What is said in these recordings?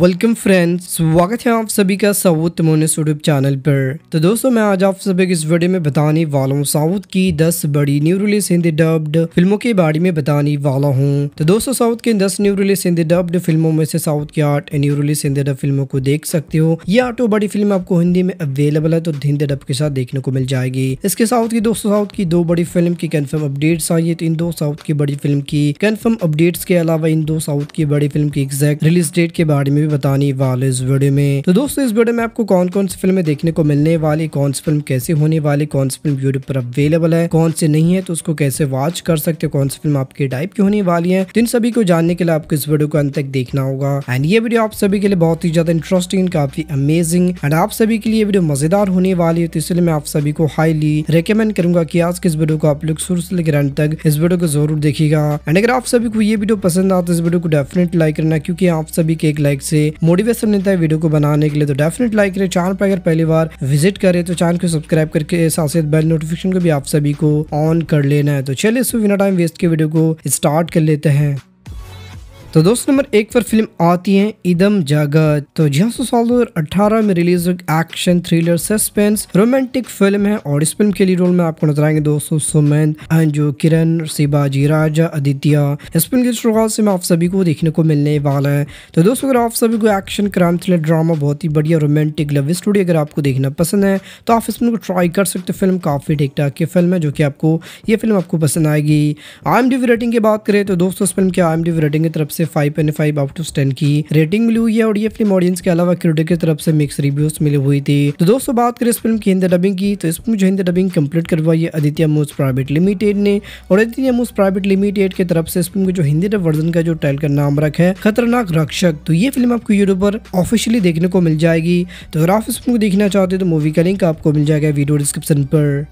welcome friends स्वागत है आप सभी का साउथ मोनिस यूट्यूब चैनल पर तो दोस्तों मैं आज आप सभी इस वीडियो में बताने वाला हूँ साउथ की 10 बड़ी न्यू रिलीज हिंदी डब्ड फिल्मों के बारे में बताने वाला हूँ तो दोस्तों साउथ के 10 न्यू रिलीज हिंदी डब्ड फिल्मों में से साउथ की आठ न्यू रिलीज हिंदी डब फिल्मों को देख सकते हो ये आठों बड़ी फिल्म आपको हिंदी में अवेलेबल है तो हिंदी डब के साथ देखने को मिल जाएगी इसके साउथ की दोस्तों साउथ की दो बड़ी फिल्म की कन्फर्म अपडेट्स आई है तो इन दो साउथ की बड़ी फिल्म की कन्फर्म अपडेट्स के अलावा इन दो साउथ की बड़ी फिल्म की एग्जैक्ट रिलीज डेट के बारे में भी बताने वाले इस वीडियो में तो दोस्तों इस वीडियो में आपको कौन कौन सी फिल्में देखने को मिलने वाली कौन सी फिल्म कैसे होने वाली कौन सी फिल्म यूट्यूब पर अवेलेबल है कौन सी नहीं है तो उसको कैसे वॉच कर सकते कौन सी फिल्म आपके टाइप की होने वाली है तो इन सभी को जानने के लिए आपको इस वीडियो को अंत तक देखना होगा एंड ये वीडियो आप सभी के लिए बहुत ही ज्यादा इंटरेस्टिंग काफी अमेजिंग एंड आप सभी के लिए वीडियो मजेदार होने वाली है तो इसलिए मैं आप सभी को हाईली रिकमेंड करूंगा की आज के इस वीडियो को आप लोग शुरू से लेकर अंत तक इस वीडियो को जरूर देखिएगा एंड अगर आप सभी को ये वीडियो पसंद आता तो है इस वीडियो को डेफिनेट लाइक करना क्योंकि आप सभी के एक लाइक से से मोटिवेशन मिलता है वीडियो को बनाने के लिए तो डेफिनेट लाइक करें चैनल पर अगर पहली बार विजिट करें तो चैनल को सब्सक्राइब करके साथ साथ बेल नोटिफिकेशन को भी आप सभी को ऑन कर लेना है तो चलिए इस बिना टाइम वेस्ट के वीडियो को स्टार्ट कर लेते हैं तो दोस्त नंबर एक पर फिल्म आती है इदम जगत तो जी हाँ साल दो अठारह में release action thriller suspense romantic film है और इस फिल्म के लिए रोल में आपको नजर आएंगे दोस्तों सुमन अंजू किरण शिवाजी राजा आदित्य इस फिल्म की शुरुआत से आप सभी को देखने को मिलने वाला है तो दोस्तों अगर आप सभी को एक्शन क्राइम थ्रिलर ड्रामा बहुत ही बढ़िया रोमांटिक लव स्टोरी अगर आपको देखना पसंद है तो आप इस फिल्म को ट्राई कर सकते हो फिल्म काफ़ी ठीक ठाक की फिल्म है जो कि आपको ये फिल्म आपको पसंद आएगी आई एम रेटिंग की बात करें तो दोस्तों इस फिल्म की आई एम रेटिंग की तरफ से five point five out of ten की रेटिंग मिली हुई है और ये फिल्म ऑडियंस के अलावा क्रिटिक की तरफ से मिक्स रिव्यूज मिली हुई थी तो दोस्तों बात करें इस फिल्म की हिंदी डबिंग की तो इस फिल्म जो हिंदी डबिंग कम्प्लीट करवाई है आदित्य मूस प्राइवेट लिमिटेड ने और आदित्य मूस प्राइवेट लिमिटेड की तरफ से इस फिल्म के जो हिंदी डब वर्जन का जो टाइल का नाम रख है खतरनाक रक्षक तो ये फिल्म आपको यूट्यूब पर ऑफिशियली देखने को मिल जाएगी तो अगर आप इस फिल्म को देखना चाहते हो तो मूवी का लिंक आपको मिल जाएगा वीडियो डिस्क्रिप्शन पर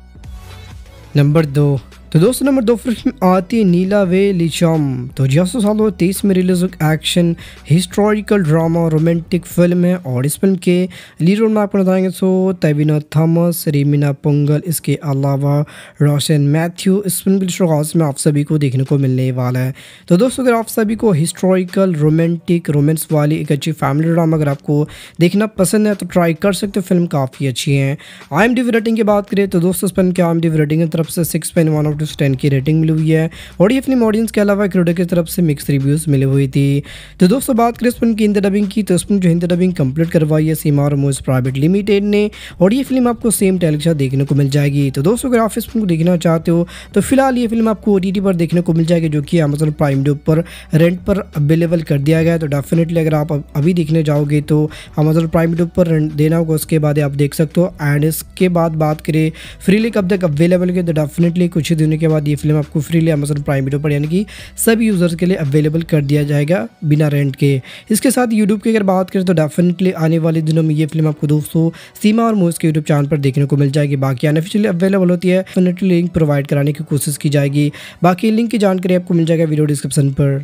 नंबर दो तो दोस्तों नंबर दो फिल्म आती है नीला वे लिचम तो जी साल दो तेईस में release action historical drama romantic film है और इस फिल्म के लीड रोल में आपको बताएंगे सो तैबिना थॉमस रेमिना पोंगल इसके अलावा रोशन मैथ्यू इस फिल्म के शुरुआत में आप सभी को देखने को मिलने वाला है तो दोस्तों अगर आप सभी को हिस्टोरिकल रोमेंटिक रोमेंस वाली एक अच्छी फैमिली ड्रामा अगर आपको देखना पसंद है तो ट्राई कर सकते हो फिल्म काफ़ी अच्छी है आई एम रेटिंग की बात करें तो दोस्तों इस फिल्म की आई एम रेटिंग की तरफ से six point one out to ten की रेटिंग मिली हुई है और ये फिल्म ऑडियंस के अलावा क्रिटिक की तरफ से मिक्स रिव्यूज़ मिली हुई थी तो दोस्तों बात करें इस फिल्म की हिंदी डबिंग की तो इस फिल्म जो हिंदी डबिंग कंप्लीट करवाई है सीमा और मोज प्राइवेट लिमिटेड ने और ये फिल्म आपको सेम टैल देखने को मिल जाएगी तो दोस्तों अगर आप इस फिल्म को देखना चाहते हो तो फिलहाल ये फिल्म आपको ओ पर देखने को मिल जाएगी जो कि अमेजोन प्राइम डे पर रेंट पर अवेलेबल कर दिया गया है तो डेफिनेटली अगर आप अभी देखने जाओगे तो अमेजोन प्राइम डे पर रेंट देना होगा उसके बाद आप देख सकते हो एंड इसके बाद बात करें फ्रीली कब तक अवेलेबल के तो डेफिनेटली कुछ ही दिन होने के बाद ये फिल्म आपको फ्रीली अमेजन प्राइम वीडियो पर यानी कि सभी यूज़र्स के लिए अवेलेबल कर दिया जाएगा बिना रेंट के इसके साथ यूट्यूब की अगर बात करें तो डेफिनेटली आने वाले दिनों में ये फिल्म आपको दोस्तों सीमा और मोज के यूट्यूब चैनल पर देखने को मिल जाएगी बाकी अनफिशियली अवेलेबल होती है डेफिनेटली लिंक प्रोवाइड कराने की कोशिश की जाएगी बाकी लिंक की जानकारी आपको मिल जाएगा वीडियो डिस्क्रिप्शन पर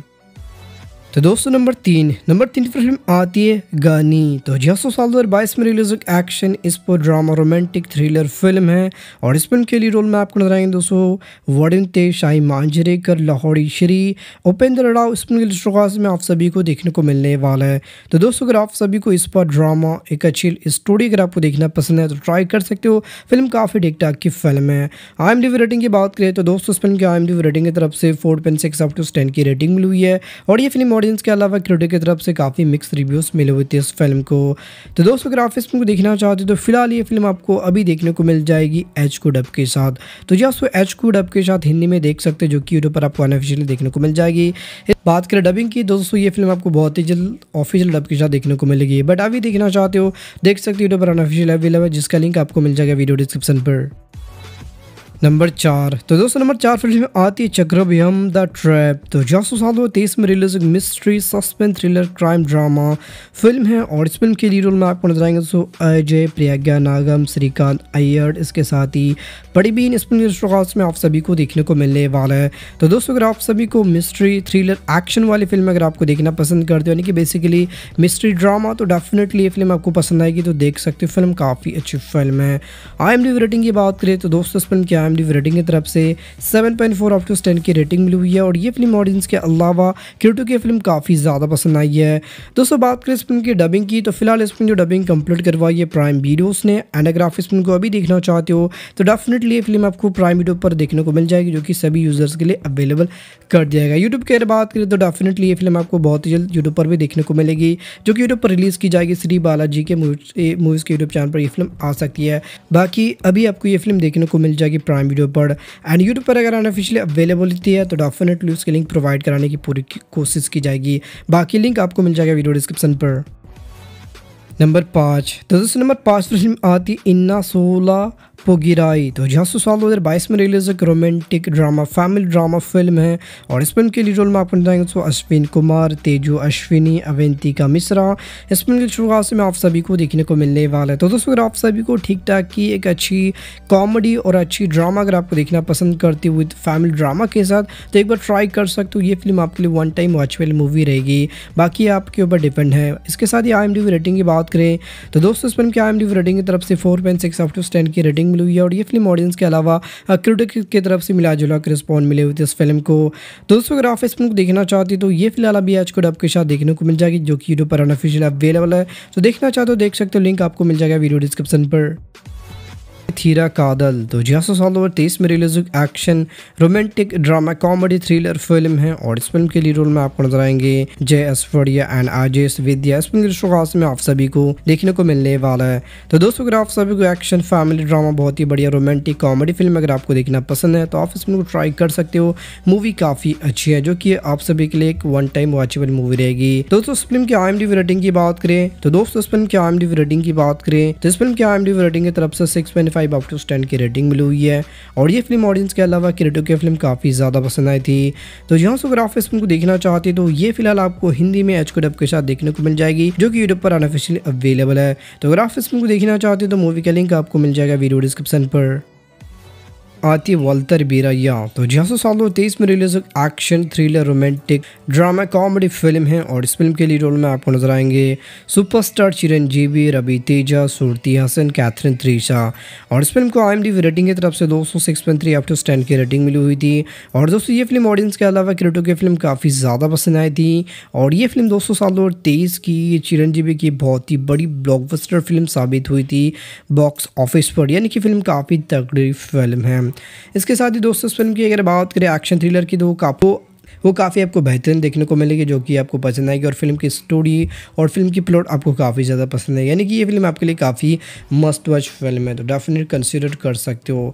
तो दोस्तों नंबर तीन नंबर तीन पर फिल्म आती है गानी तो हजार सौ साल दो बाईस में रिलीज एक एक्शन पर ड्रामा रोमांटिक थ्रिलर फिल्म है और इस फिल्म के लिए रोल में आपको नजर आएंगे दोस्तों वरुण ते शाही मांजरेकर लाहौरी श्री उपेंद्र राव इस फिल्म के लिस्ट में आप सभी को देखने को मिलने वाला है तो दोस्तों अगर आप सभी को इस पर ड्रामा एक अच्छी स्टोरी अगर आपको देखना पसंद है तो ट्राई कर सकते हो फिल्म काफ़ी ठीक ठाक की फिल्म है आई एम डी रेटिंग की बात करें तो दोस्तों इस फिल्म की आई एम डी रेटिंग की तरफ से four point six out ten की रेटिंग मिली हुई है और ये फिल्म ऑडियंस के अलावा क्रिटिक की तरफ से काफ़ी मिक्स रिव्यूज़ मिले हुए थे इस फिल्म को तो दोस्तों अगर आप इस फिल्म को देखना चाहते हो तो फिलहाल ये फिल्म आपको अभी देखने को मिल जाएगी एच को डब के साथ तो जी आप एच को डब के साथ हिंदी में देख सकते हैं जो कि यूट्यूब पर आपको अनऑफिशियली देखने को मिल जाएगी बात करें डबिंग की तो दोस्तों ये फिल्म आपको बहुत ही जल्द ऑफिशियल डब के साथ देखने को मिलेगी बट अभी देखना चाहते हो देख सकते हो यूट्यूब पर अनऑफिशियल अवेलेबल है जिसका लिंक आपको मिल जाएगा वीडियो डिस्क्रिप्शन पर नंबर चार तो दोस्तों नंबर चार फिल्म में आती है चक्रभ्यम द ट्रैप तो सौ साल दो तेईस में रिलीज एक mystery suspense thriller crime drama film है और इस फिल्म के लीड रोल में आपको नजर आएंगे दोस्तों अजय प्रियाज्ञा नागम श्रीकांत अय्यर इसके साथ ही बड़ी बीन स्पिन हाउस में आप सभी को देखने को मिलने वाला है तो दोस्तों अगर आप सभी को मिस्ट्री थ्रिलर एक्शन वाली फिल्म अगर आपको देखना पसंद करते हो यानी कि बेसिकली मिस्ट्री ड्रामा तो डेफिनेटली ये फिल्म आपको पसंद आएगी तो देख सकते हो फिल्म काफ़ी अच्छी फिल्म है आई एम रेटिंग की बात करें तो दोस्तों इस फिल्म की आई एम रेटिंग की तरफ से सेवन पॉइंट फोर आउट की रेटिंग मिली हुई है और ये फिल्म ऑडियंस के अलावा क्रिटो की फिल्म काफ़ी ज़्यादा पसंद आई है दोस्तों बात करें इस फिल्म की डबिंग की तो फिलहाल इस फिल्म जो डबिंग कंप्लीट करवाई है प्राइम वीडियोज़ ने एंड अगर आप इस फिल्म को अभी देखना चाहते हो तो डेफिनेट डेफिनेटली ये फिल्म आपको प्राइम वीडियो पर देखने को मिल जाएगी जो कि सभी यूज़र्स के लिए अवेलेबल कर दिया गया यूट्यूब की अगर बात करें तो डेफिनेटली ये फिल्म आपको बहुत ही जल्द यूट्यूब पर भी देखने को मिलेगी जो कि यूट्यूब पर रिलीज़ की जाएगी श्री बालाजी के मूवीज़ के यूट्यूब चैनल पर यह फिल्म आ सकती है बाकी अभी आपको ये फिल्म देखने को मिल जाएगी प्राइम वीडियो पर एंड यूट्यूब पर अगर अनऑफिशियली अवेलेबिलिटी है तो डेफिनेटली उसकी लिंक प्रोवाइड कराने की पूरी कोशिश की जाएगी बाकी लिंक आपको मिल जाएगा वीडियो डिस्क्रिप्शन पर नंबर पाँच तो दोस्तों नंबर पाँच फिल्म आती इन्ना सोला पोगिराई तो हाँ, सौ साल दो हजार बाईस में रिलीज एक romantic drama family drama film है और इस फिल्म के लीड रोल में आपको बताएंगे तो अश्विन कुमार तेजू अश्विनी अवंतिका मिश्रा इस फिल्म की शुरुआत से मैं आप सभी को देखने को मिलने वाला है तो दोस्तों अगर आप सभी को ठीक ठाक की एक अच्छी कॉमेडी और अच्छी ड्रामा अगर आपको देखना पसंद करती हुई फैमिली ड्रामा के साथ तो एक बार ट्राई कर सकते हो ये फिल्म आपके लिए वन टाइम वॉचवेल मूवी रहेगी बाकी आपके ऊपर डिपेंड है इसके साथ ही आई रेटिंग की बात करें तो दोस्तों इस फिल्म की आई रेटिंग की तरफ से four point six after ten की रेटिंग रेटिंग मिली हुई है और ये फिल्म ऑडियंस के अलावा क्रिटिक की तरफ से मिला जुला रिस्पॉन्ड मिले हुए थे इस फिल्म को दोस्तों अगर आप इस फिल्म को देखना चाहते तो ये फिलहाल अभी आज को डब के साथ देखने को मिल जाएगी जो कि यूट्यूब पर अनऑफिशियल अवेलेबल है तो देखना चाहते हो देख सकते हो लिंक आपको मिल जाएगा वीडियो डिस्क्रिप्शन पर थीरा कादल तो जी हाँ साल दो तेईस में रिलीज हुई action romantic drama comedy thriller film है और इस फिल्म के लिए रोल में आपको नजर आएंगे जय एसवरिया एंड आजेश विद्या इस फिल्म के में आप सभी को देखने को मिलने वाला है तो दोस्तों अगर आप सभी को एक्शन फैमिली ड्रामा बहुत ही बढ़िया रोमांटिक कॉमेडी फिल्म अगर आपको देखना पसंद है तो आप इस फिल्म को ट्राई कर सकते हो मूवी काफ़ी अच्छी है जो कि आप सभी के लिए एक वन टाइम वॉचेबल मूवी रहेगी दोस्तों इस फिल्म की आई एम डी रेटिंग की बात करें तो दोस्तों इस फिल्म की आई एम डी रेटिंग की बात करें तो इस फिल्म की आई एम डी रेटिंग की तरफ से six point five out of ten की रेटिंग मिली हुई है और ये फिल्म ऑडियंस के अलावा क्रिटिव की फिल्म काफ़ी ज़्यादा पसंद आई थी तो यहाँ से अगर आप इस फिल्म को देखना चाहते हैं तो ये फिलहाल आपको हिंदी में एच को डब के साथ देखने को मिल जाएगी जो कि यूट्यूब पर अनऑफिशियली अवेलेबल है तो अगर आप इस फिल्म को देखना चाहते हैं तो मूवी का लिंक आपको मिल जाएगा वीडियो डिस्क्रिप्शन पर आती वल्तर बीरा या तो जी हाँ साल दो तेईस में release action thriller romantic drama comedy film है और इस फिल्म के लीड रोल में आपको नजर आएंगे सुपरस्टार चिरंजीवी रवि तेजा सुरती हसन कैथरीन त्रिशा और इस फिल्म को आई रेटिंग की तरफ से दो सौ six point three out of की रेटिंग मिली हुई थी और दोस्तों ये फिल्म ऑडियंस के अलावा क्रिटो की फिल्म काफ़ी ज़्यादा पसंद आई थी और ये फिल्म सौ साल दो तेईस की चिरंजीवी की बहुत ही बड़ी ब्लॉकबस्टर फिल्म साबित हुई थी बॉक्स ऑफिस पर यानी कि फिल्म काफ़ी तगड़ी फिल्म है इसके साथ ही दोस्तों इस फिल्म की अगर बात करें एक्शन थ्रिलर की तो वो कापो वो काफ़ी आपको बेहतरीन देखने को मिलेगी जो कि आपको पसंद आएगी और फिल्म की स्टोरी और फिल्म की प्लॉट आपको काफ़ी ज़्यादा पसंद है यानी कि ये फिल्म आपके लिए काफ़ी मस्ट वॉच फिल्म है तो डेफिनेट कंसिडर कर सकते हो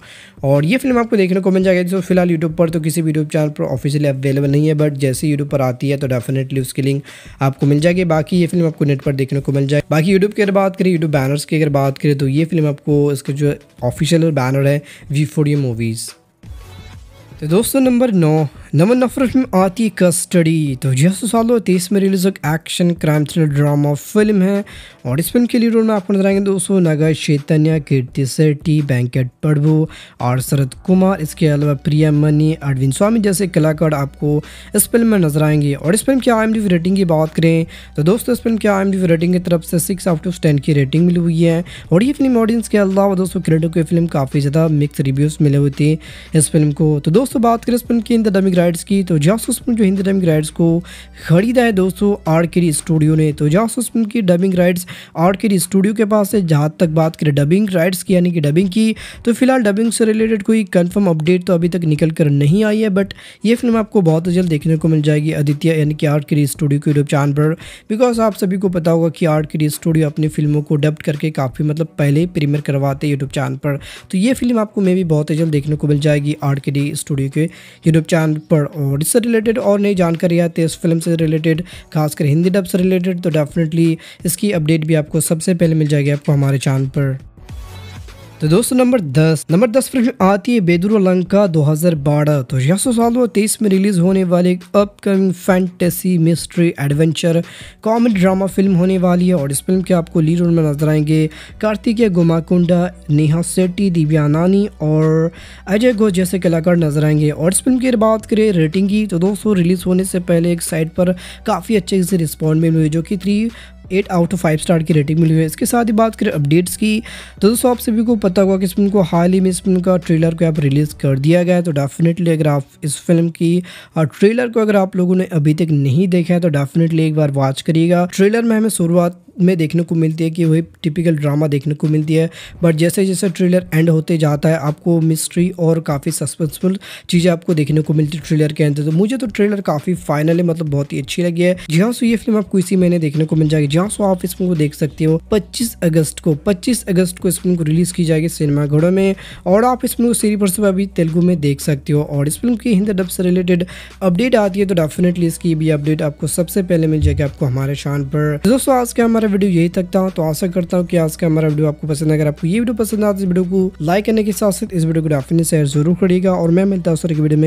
और ये फिल्म आपको देखने को मिल जाएगी तो फिलहाल यूट्यूब पर तो किसी भी यूट्यूब चैनल पर ऑफिशियली अवेलेबल नहीं है बट जैसे यूट्यूब पर आती है तो डेफिनेटली उसकी लिंक आपको मिल जाएगी बाकी ये फिल्म आपको नेट पर देखने को मिल जाए बाकी यूट्यूब की अगर बात करें यूट्यूब बैनर्स की अगर बात करें तो ये फिल्म आपको इसका जो ऑफिशियल बैनर है वी फोर मूवीज़ तो दोस्तों नंबर नौ नमन नफरत में आती कस्टडी तो यह हाँ, सालों तेईस में रिलीज एक action crime thriller drama film है और इस फिल्म के लीड रोल में आपको नजर आएंगे दोस्तों नगर चैतन्य कीर्ति सेट्टी बैंकेट प्रभु और शरद कुमार इसके अलावा प्रिया मनी अरविंद स्वामी जैसे कलाकार आपको इस फिल्म में नजर आएंगे और इस फिल्म की आई एम डी रेटिंग की बात करें तो दोस्तों इस फिल्म की आई एम डी रेटिंग की तरफ से सिक्स आउट ऑफ टेन की रेटिंग मिली हुई है और ये फिल्म ऑडियंस के अलावा दोस्तों क्रेडिट को फिल्म काफ़ी ज़्यादा मिक्स रिव्यूज़ मिले हुए थे इस फिल्म को तो दोस्तों बात करें इस फिल्म की इन द ग्राइड्स की तो जासूस फिल्म जो हिंदी डबिंग राइट्स को खरीदा है दोस्तों आर स्टूडियो ने तो जासूस फिल्म की डबिंग राइट्स आर स्टूडियो के पास है जहाँ तक बात करें डबिंग राइट्स की यानी कि डबिंग की तो फिलहाल डबिंग से रिलेटेड कोई कन्फर्म अपडेट तो अभी तक निकल कर नहीं आई है बट ये फिल्म आपको बहुत जल्द देखने को मिल जाएगी आदित्य यानी कि आर स्टूडियो के यूट्यूब चैनल पर बिकॉज आप सभी को पता होगा कि आर स्टूडियो अपनी फिल्मों को डब करके काफ़ी मतलब पहले ही प्रीमियर करवाते हैं यूट्यूब चैनल पर तो ये फिल्म आपको मे भी बहुत जल्द देखने को मिल जाएगी आर स्टूडियो के यूट्यूब चैनल पर और इससे रिलेटेड और नई जानकारी आती है इस फिल्म से रिलेटेड खासकर हिंदी डब से रिलेटेड तो डेफिनेटली इसकी अपडेट भी आपको सबसे पहले मिल जाएगी आपको हमारे चैनल पर तो दोस्तों नंबर दस नंबर दस फिल्म आती है बेदुर दो हज़ार बारह तो यह सौ साल दो तेईस में रिलीज होने वाली एक upcoming fantasy mystery adventure comedy drama film होने वाली है और इस फिल्म के आपको लीड रोल में नजर आएंगे कार्तिकेय गोमाकुंडा नेहा सेट्टी दिव्या नानी और अजय घोष जैसे कलाकार नजर आएंगे और इस फिल्म की बात करें रेटिंग की तो दोस्तों रिलीज होने से पहले एक साइट पर काफ़ी अच्छे से रिस्पॉन्ड मिल हुई जो कि three eight out of five star की रेटिंग मिली हुई है इसके साथ ही बात करें अपडेट्स की तो दोस्तों आप सभी को पता होगा कि इस फिल्म को हाल ही में इस फिल्म का ट्रेलर को आप रिलीज़ कर दिया गया है तो डेफिनेटली अगर आप इस फिल्म की ट्रेलर को अगर आप लोगों ने अभी तक नहीं देखा है तो डेफिनेटली एक बार वॉच करिएगा ट्रेलर में हमें शुरुआत में देखने को मिलती है कि वही टिपिकल ड्रामा देखने को मिलती है बट जैसे जैसे ट्रेलर एंड होते जाता है आपको मिस्ट्री और काफ़ी सस्पेंसफुल चीज़ें आपको देखने को मिलती है ट्रेलर के अंदर तो मुझे तो ट्रेलर काफ़ी फाइनल है मतलब बहुत ही अच्छी लगी है जहाँ सो ये फिल्म आपको इसी महीने देखने को मिल जाएगी जी सो आप इस फिल्म को देख सकते हो पच्चीस अगस्त को पच्चीस अगस्त को इस फिल्म को रिलीज़ की जाएगी सिनेमाघरों में और आप इस फिल्म को सीरी पर अभी तेलुगु में देख सकते हो और इस फिल्म की हिंदी डब से रिलेटेड अपडेट आती है तो डेफिनेटली इसकी भी अपडेट आपको सबसे पहले मिल जाएगी आपको हमारे शान पर तो दोस्तों आज के हमारे हमारा वीडियो यही तकता था तो आशा करता हूँ कि आज का हमारा वीडियो आपको पसंद अगर आपको ये वीडियो पसंद आता है तो इस वीडियो को लाइक करने के साथ साथ इस वीडियो को डेफिनेट शेयर जरूर करिएगा और मैं मिलता हूँ सर की वीडियो में